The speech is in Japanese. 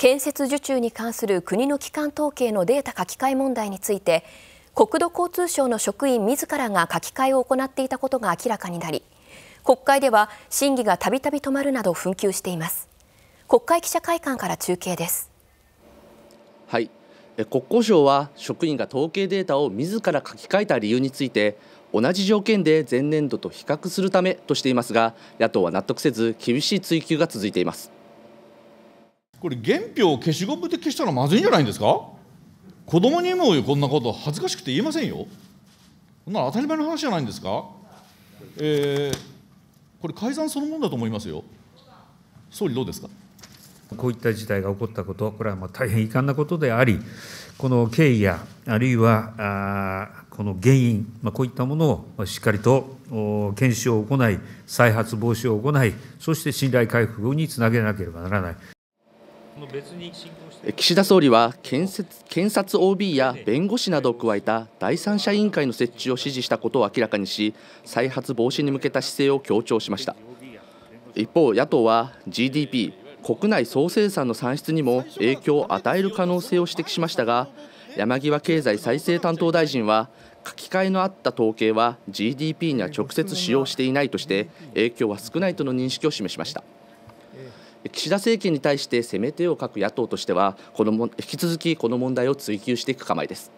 建設受注に関する国の基幹統計のデータ書き換え問題について国土交通省の職員自らが書き換えを行っていたことが明らかになり国会では審議がたびたび止まるなど紛糾しています国会記者会館から中継ですはい国交省は職員が統計データを自ら書き換えた理由について同じ条件で前年度と比較するためとしていますが野党は納得せず厳しい追及が続いていますこれ原票を消しゴムで消したらまずいんじゃないんですか子供にもこんなこと恥ずかしくて言えませんよそんな当たり前の話じゃないんですかえー、これ改ざんそのものだと思いますよ総理どうですかこういった事態が起こったこと、はこれはま大変遺憾なことであり、この経緯や、あるいはこの原因、まこういったものをしっかりと検証を行い、再発防止を行い、そして信頼回復につなげなければならない。岸田総理は検察検察 OB や弁護士などを加えた第三者委員会の設置を指示したことを明らかにし再発防止に向けた姿勢を強調しました一方野党は GDP 国内総生産の算出にも影響を与える可能性を指摘しましたが山際経済再生担当大臣は書き換えのあった統計は GDP には直接使用していないとして影響は少ないとの認識を示しました。岸田政権に対して攻め手を書く野党としてはこのも引き続きこの問題を追及していく構えです。